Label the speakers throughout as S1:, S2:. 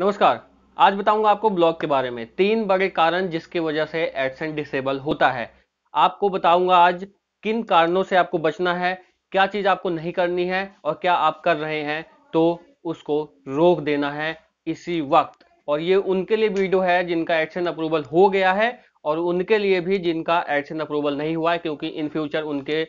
S1: नमस्कार आज बताऊंगा आपको ब्लॉक के बारे में तीन बड़े कारण जिसकी वजह से एडसेंट डिसेबल होता है आपको बताऊंगा आज किन कारणों से आपको बचना है क्या चीज आपको नहीं करनी है और क्या आप कर रहे हैं तो उसको रोक देना है इसी वक्त और ये उनके लिए वीडियो है जिनका एडसेंट अप्रूवल हो गया है और उनके लिए भी जिनका एडसेंट अप्रूवल नहीं हुआ है क्योंकि इन फ्यूचर उनके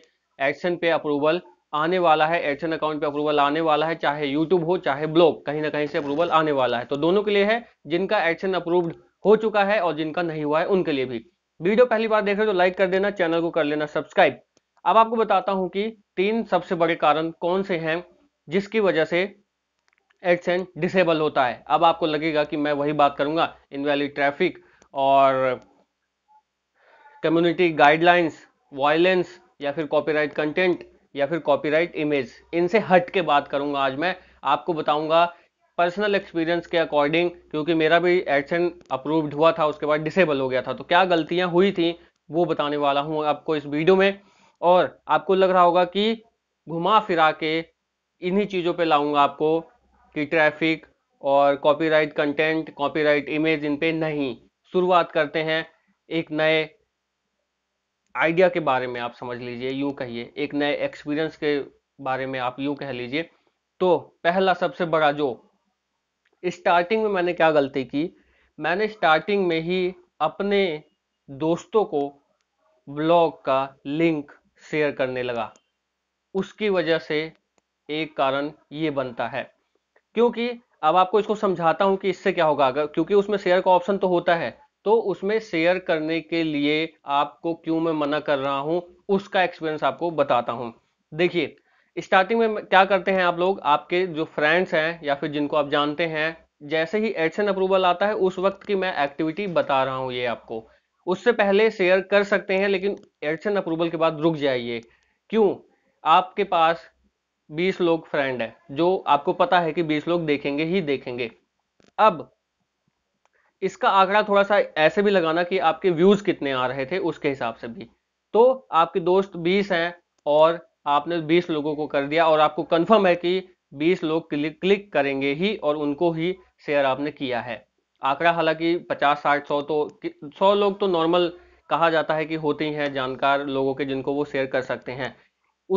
S1: एडसेंट पे अप्रूवल आने वाला है एडसन अकाउंट पे अप्रूवल आने वाला है चाहे यूट्यूब हो चाहे ब्लॉग कहीं ना कहीं से अप्रूवल आने वाला है तो दोनों के लिए है जिनका एडसन अप्रूव्ड हो चुका है और जिनका नहीं हुआ है उनके लिए भी वीडियो पहली बार देख रहे हो तो लाइक कर देना चैनल को कर लेना सब्सक्राइब अब आपको बताता हूं कि तीन सबसे बड़े कारण कौन से हैं जिसकी वजह से एडसेंस डिसेबल होता है अब आपको लगेगा कि मैं वही बात करूंगा इनवैलिड ट्रैफिक और कम्युनिटी गाइडलाइंस वायलेंस या फिर कॉपीराइट कंटेंट या फिर कॉपीराइट इमेज इनसे हट के बात करूंगा आज मैं आपको बताऊंगा पर्सनल एक्सपीरियंस के अकॉर्डिंग क्योंकि मेरा भी एडसन अप्रूव्ड हुआ था उसके बाद डिसेबल हो गया था तो क्या गलतियां हुई थी वो बताने वाला हूं आपको इस वीडियो में और आपको लग रहा होगा कि घुमा फिरा के इन्हीं चीज़ों पे लाऊंगा आपको कि ट्रैफिक और कॉपीराइट कंटेंट कॉपीराइट इमेज इन पे नहीं शुरुआत करते हैं एक नए आइडिया के बारे में आप समझ लीजिए यूं कहिए एक नए एक्सपीरियंस के बारे में आप यूं कह लीजिए तो पहला सबसे बड़ा जो स्टार्टिंग में मैंने क्या गलती की मैंने स्टार्टिंग में ही अपने दोस्तों को ब्लॉग का लिंक शेयर करने लगा उसकी वजह से एक कारण ये बनता है क्योंकि अब आपको इसको समझाता हूँ कि इससे क्या होगा अगर क्योंकि उसमें शेयर का ऑप्शन तो होता है तो उसमें शेयर करने के लिए आपको क्यों मैं मना कर रहा हूं उसका एक्सपीरियंस आपको बताता हूं देखिए स्टार्टिंग में क्या करते हैं आप लोग आपके जो फ्रेंड्स हैं या फिर जिनको आप जानते हैं जैसे ही एडसन अप्रूवल आता है उस वक्त की मैं एक्टिविटी बता रहा हूं ये आपको उससे पहले शेयर कर सकते हैं लेकिन एडसन अप्रूवल के बाद रुक जाइए क्यों आपके पास 20 लोग फ्रेंड है जो आपको पता है कि 20 लोग देखेंगे ही देखेंगे अब इसका आंकड़ा थोड़ा सा ऐसे भी लगाना कि आपके व्यूज कितने आ रहे थे उसके हिसाब से भी तो आपके दोस्त 20 हैं और आपने 20 लोगों को कर दिया और आपको कंफर्म है कि 20 लोग क्लिक क्लिक करेंगे ही और उनको ही शेयर आपने किया है आंकड़ा हालांकि 50 साठ 100 तो 100 लोग तो नॉर्मल कहा जाता है कि होते ही हैं जानकार लोगों के जिनको वो शेयर कर सकते हैं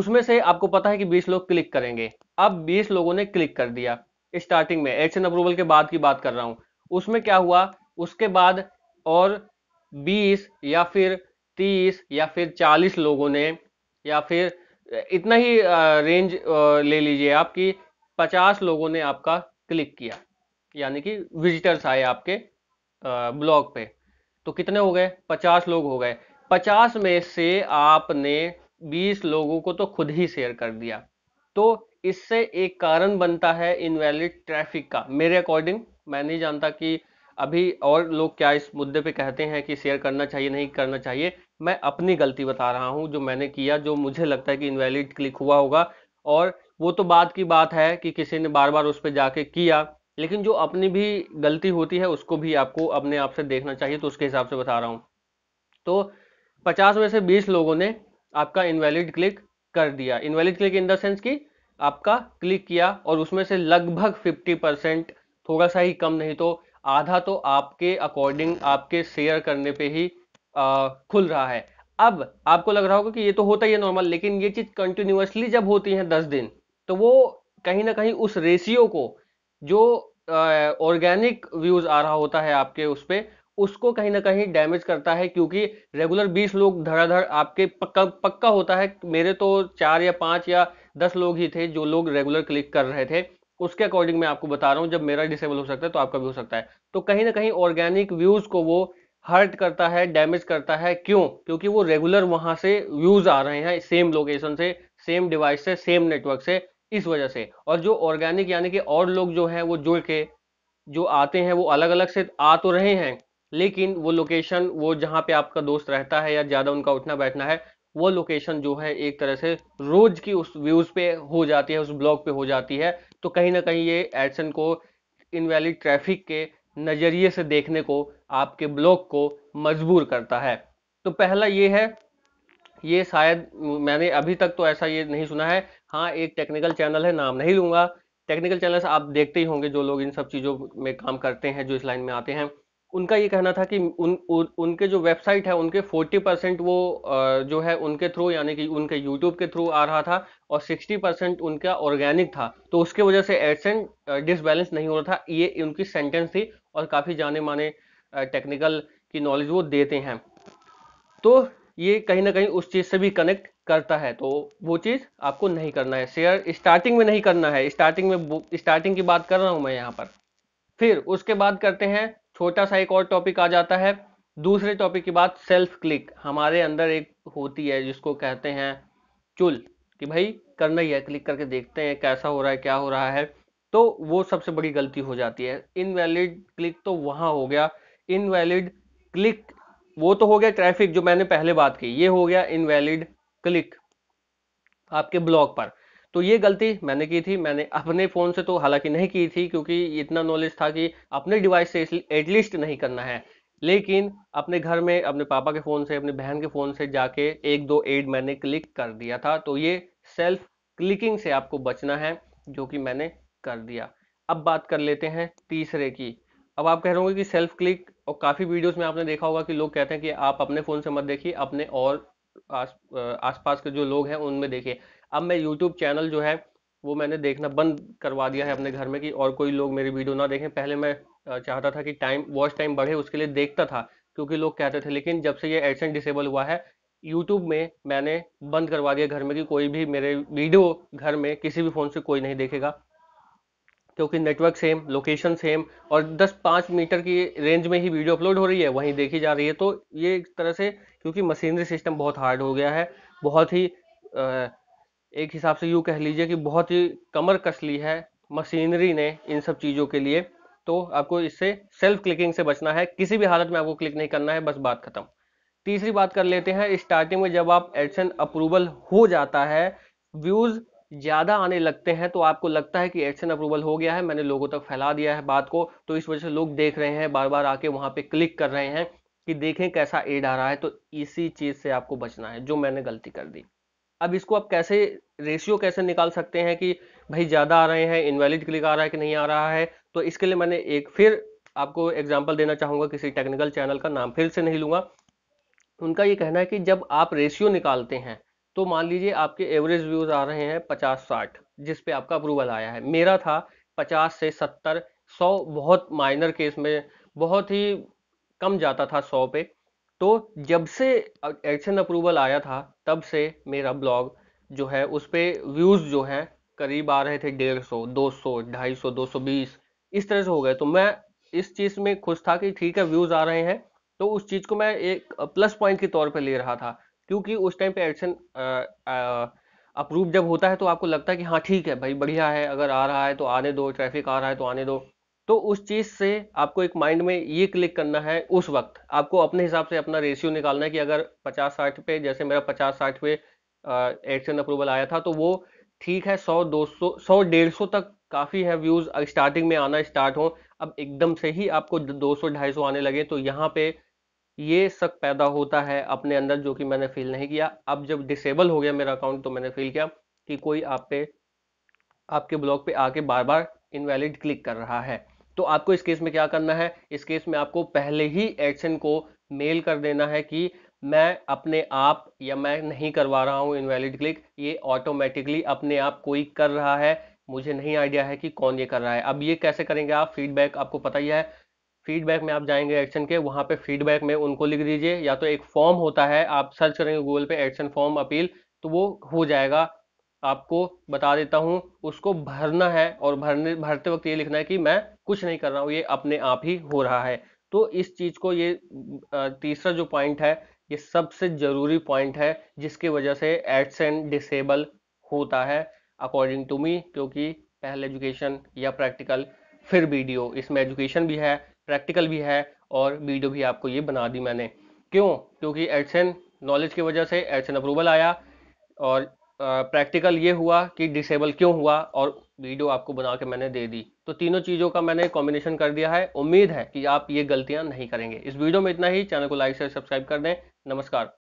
S1: उसमें से आपको पता है कि बीस लोग क्लिक करेंगे अब बीस लोगों ने क्लिक कर दिया स्टार्टिंग में एच अप्रूवल के बाद की बात कर रहा हूँ उसमें क्या हुआ उसके बाद और 20 या फिर 30 या फिर 40 लोगों ने या फिर इतना ही रेंज ले लीजिए आप कि 50 लोगों ने आपका क्लिक किया यानी कि विजिटर्स आए आपके ब्लॉग पे तो कितने हो गए 50 लोग हो गए 50 में से आपने 20 लोगों को तो खुद ही शेयर कर दिया तो इससे एक कारण बनता है इनवैलिड ट्रैफिक का मेरे अकॉर्डिंग मैं नहीं जानता कि अभी और लोग क्या इस मुद्दे पे कहते हैं कि शेयर करना चाहिए नहीं करना चाहिए मैं अपनी गलती बता रहा हूँ जो मैंने किया जो मुझे लगता है कि इनवैलिड क्लिक हुआ होगा और वो तो बाद की बात है कि किसी ने बार बार उस पर जाके किया लेकिन जो अपनी भी गलती होती है उसको भी आपको अपने आप से देखना चाहिए तो उसके हिसाब से बता रहा हूँ तो पचास में से बीस लोगों ने आपका इनवैलिड क्लिक कर दिया invalid click in the sense कि आपका क्लिक किया और उसमें से लगभग फिफ्टी परसेंट थोड़ा सा ही कम नहीं तो आधा तो आपके अकॉर्डिंग आपके शेयर करने पे ही आ, खुल रहा है अब आपको लग रहा होगा कि ये तो होता ही है नॉर्मल लेकिन ये चीज कंटिन्यूसली जब होती है दस दिन तो वो कहीं ना कहीं उस रेशियो को जो ऑर्गेनिक व्यूज आ रहा होता है आपके उस पर उसको कहीं ना कहीं डैमेज करता है क्योंकि रेगुलर बीस लोग धड़ाधड़ आपके पक्का पक्का होता है मेरे तो चार या पाँच या दस लोग ही थे जो लोग रेगुलर क्लिक कर रहे थे उसके अकॉर्डिंग मैं आपको बता रहा हूँ जब मेरा डिसेबल हो सकता है तो आपका भी हो सकता है तो कहीं ना कहीं ऑर्गेनिक व्यूज को वो हर्ट करता है डैमेज करता है क्यों क्योंकि वो रेगुलर वहां से व्यूज आ रहे हैं सेम लोकेशन से सेम डिवाइस से सेम नेटवर्क से इस वजह से और जो ऑर्गेनिक यानी कि और लोग जो है वो जुड़ के जो आते हैं वो अलग अलग से आ तो रहे हैं लेकिन वो लोकेशन वो जहाँ पे आपका दोस्त रहता है या ज़्यादा उनका उठना बैठना है वो लोकेशन जो है एक तरह से रोज की उस व्यूज पे हो जाती है उस ब्लॉग पे हो जाती है तो कहीं ना कहीं ये एडसन को इनवैलिड ट्रैफिक के नज़रिए से देखने को आपके ब्लॉग को मजबूर करता है तो पहला ये है ये शायद मैंने अभी तक तो ऐसा ये नहीं सुना है हाँ एक टेक्निकल चैनल है नाम नहीं लूँगा टेक्निकल चैनल्स आप देखते ही होंगे जो लोग इन सब चीज़ों में काम करते हैं जो इस लाइन में आते हैं उनका ये कहना था कि उन, उन उनके जो वेबसाइट है उनके 40 परसेंट वो जो है उनके थ्रू यानी कि उनके यूट्यूब के थ्रू आ रहा था और 60 परसेंट उनका ऑर्गेनिक था तो उसके वजह से एडसेंट डिसबैलेंस नहीं हो रहा था ये उनकी सेंटेंस थी और काफ़ी जाने माने टेक्निकल की नॉलेज वो देते हैं तो ये कहीं ना कहीं उस चीज़ से भी कनेक्ट करता है तो वो चीज़ आपको नहीं करना है शेयर स्टार्टिंग में नहीं करना है स्टार्टिंग में स्टार्टिंग की बात कर रहा हूँ मैं यहाँ पर फिर उसके बाद करते हैं छोटा सा एक और टॉपिक आ जाता है दूसरे टॉपिक की बात सेल्फ क्लिक हमारे अंदर एक होती है जिसको कहते हैं चुल कि भाई करना ही है क्लिक करके देखते हैं कैसा हो रहा है क्या हो रहा है तो वो सबसे बड़ी गलती हो जाती है इनवैलिड क्लिक तो वहाँ हो गया इनवैलिड क्लिक वो तो हो गया ट्रैफिक जो मैंने पहले बात की ये हो गया इनवैलिड क्लिक आपके ब्लॉग पर तो ये गलती मैंने की थी मैंने अपने फ़ोन से तो हालांकि नहीं की थी क्योंकि इतना नॉलेज था कि अपने डिवाइस से एटलीस्ट नहीं करना है लेकिन अपने घर में अपने पापा के फ़ोन से अपने बहन के फ़ोन से जाके एक दो एड मैंने क्लिक कर दिया था तो ये सेल्फ क्लिकिंग से आपको बचना है जो कि मैंने कर दिया अब बात कर लेते हैं तीसरे की अब आप कह रहे होंगे कि सेल्फ क्लिक और काफ़ी वीडियोस में आपने देखा होगा कि लोग कहते हैं कि आप अपने फ़ोन से मत देखिए अपने और आस आसपास के जो लोग हैं उनमें देखिए अब मैं यूट्यूब चैनल जो है वो मैंने देखना बंद करवा दिया है अपने घर में कि और कोई लोग मेरी वीडियो ना देखें पहले मैं चाहता था कि टाइम वॉच टाइम बढ़े उसके लिए देखता था क्योंकि लोग कहते थे लेकिन जब से ये एडसेंट डिसेबल हुआ है यूट्यूब में मैंने बंद करवा दिया घर में कि कोई भी मेरे वीडियो घर में किसी भी फ़ोन से कोई नहीं देखेगा क्योंकि नेटवर्क सेम लोकेशन सेम और 10-5 मीटर की रेंज में ही वीडियो अपलोड हो रही है वहीं देखी जा रही है तो ये एक तरह से क्योंकि मशीनरी सिस्टम बहुत हार्ड हो गया है बहुत ही आ, एक हिसाब से यूँ कह लीजिए कि बहुत ही कमर कस ली है मशीनरी ने इन सब चीज़ों के लिए तो आपको इससे सेल्फ क्लिकिंग से बचना है किसी भी हालत में आपको क्लिक नहीं करना है बस बात खत्म तीसरी बात कर लेते हैं स्टार्टिंग में जब आप एडसन अप्रूवल हो जाता है व्यूज़ ज़्यादा आने लगते हैं तो आपको लगता है कि एडसन अप्रूवल हो गया है मैंने लोगों तक फैला दिया है बात को तो इस वजह से लोग देख रहे हैं बार बार आके वहां पे क्लिक कर रहे हैं कि देखें कैसा एड आ रहा है तो इसी चीज़ से आपको बचना है जो मैंने गलती कर दी अब इसको आप कैसे रेशियो कैसे निकाल सकते हैं कि भाई ज़्यादा आ रहे हैं इनवैलिड क्लिक आ रहा है कि नहीं आ रहा है तो इसके लिए मैंने एक फिर आपको एग्जाम्पल देना चाहूँगा किसी टेक्निकल चैनल का नाम फिर से नहीं लूँगा उनका ये कहना है कि जब आप रेशियो निकालते हैं तो मान लीजिए आपके एवरेज व्यूज़ आ रहे हैं पचास साठ जिस पे आपका अप्रूवल आया है मेरा था पचास से सत्तर सौ बहुत माइनर केस में बहुत ही कम जाता था सौ पे तो जब से एक्शन अप्रूवल आया था तब से मेरा ब्लॉग जो है उस पर व्यूज़ जो है करीब आ रहे थे डेढ़ सौ दो सौ ढाई सौ दो सौ बीस इस तरह से हो गए तो मैं इस चीज़ में खुश था कि ठीक है व्यूज़ आ रहे हैं तो उस चीज़ को मैं एक प्लस पॉइंट के तौर पर ले रहा था क्योंकि उस टाइम पे एक्शन अप्रूव जब होता है तो आपको लगता है कि हाँ ठीक है भाई बढ़िया है अगर आ रहा है तो आने दो ट्रैफिक आ रहा है तो आने दो तो उस चीज़ से आपको एक माइंड में ये क्लिक करना है उस वक्त आपको अपने हिसाब से अपना रेशियो निकालना है कि अगर पचास साठ पे जैसे मेरा पचास साठ पे एक्शन अप्रूवल आया था तो वो ठीक है सौ दो सौ सौ डेढ़ सौ तक काफ़ी है व्यूज़ स्टार्टिंग में आना स्टार्ट हो अब एकदम से ही आपको दो सौ ढाई सौ आने लगे तो यहाँ पे ये शक पैदा होता है अपने अंदर जो कि मैंने फील नहीं किया अब जब डिसेबल हो गया मेरा अकाउंट तो मैंने फील किया कि कोई आप पे आपके ब्लॉग पे आके बार बार इनवैलिड क्लिक कर रहा है तो आपको इस केस में क्या करना है इस केस में आपको पहले ही एक्शन को मेल कर देना है कि मैं अपने आप या मैं नहीं करवा रहा हूँ इनवैलिड क्लिक ये ऑटोमेटिकली अपने आप कोई कर रहा है मुझे नहीं आइडिया है कि कौन ये कर रहा है अब ये कैसे करेंगे आप फीडबैक आपको पता ही है फीडबैक में आप जाएंगे एक्शन के वहाँ पे फीडबैक में उनको लिख दीजिए या तो एक फॉर्म होता है आप सर्च करेंगे गूगल पे एक्शन फॉर्म अपील तो वो हो जाएगा आपको बता देता हूँ उसको भरना है और भरने भरते वक्त ये लिखना है कि मैं कुछ नहीं कर रहा हूँ ये अपने आप ही हो रहा है तो इस चीज़ को ये तीसरा जो पॉइंट है ये सबसे ज़रूरी पॉइंट है जिसकी वजह से एड्स एंड डिसेबल होता है अकॉर्डिंग टू मी क्योंकि पहले एजुकेशन या प्रैक्टिकल फिर वीडियो इसमें एजुकेशन भी है प्रैक्टिकल भी है और वीडियो भी आपको ये बना दी मैंने क्यों क्योंकि एंड नॉलेज की वजह से एंड अप्रूवल आया और प्रैक्टिकल ये हुआ कि डिसेबल क्यों हुआ और वीडियो आपको बना के मैंने दे दी तो तीनों चीज़ों का मैंने कॉम्बिनेशन कर दिया है उम्मीद है कि आप ये गलतियां नहीं करेंगे इस वीडियो में इतना ही चैनल को लाइक शेयर सब्सक्राइब कर दें नमस्कार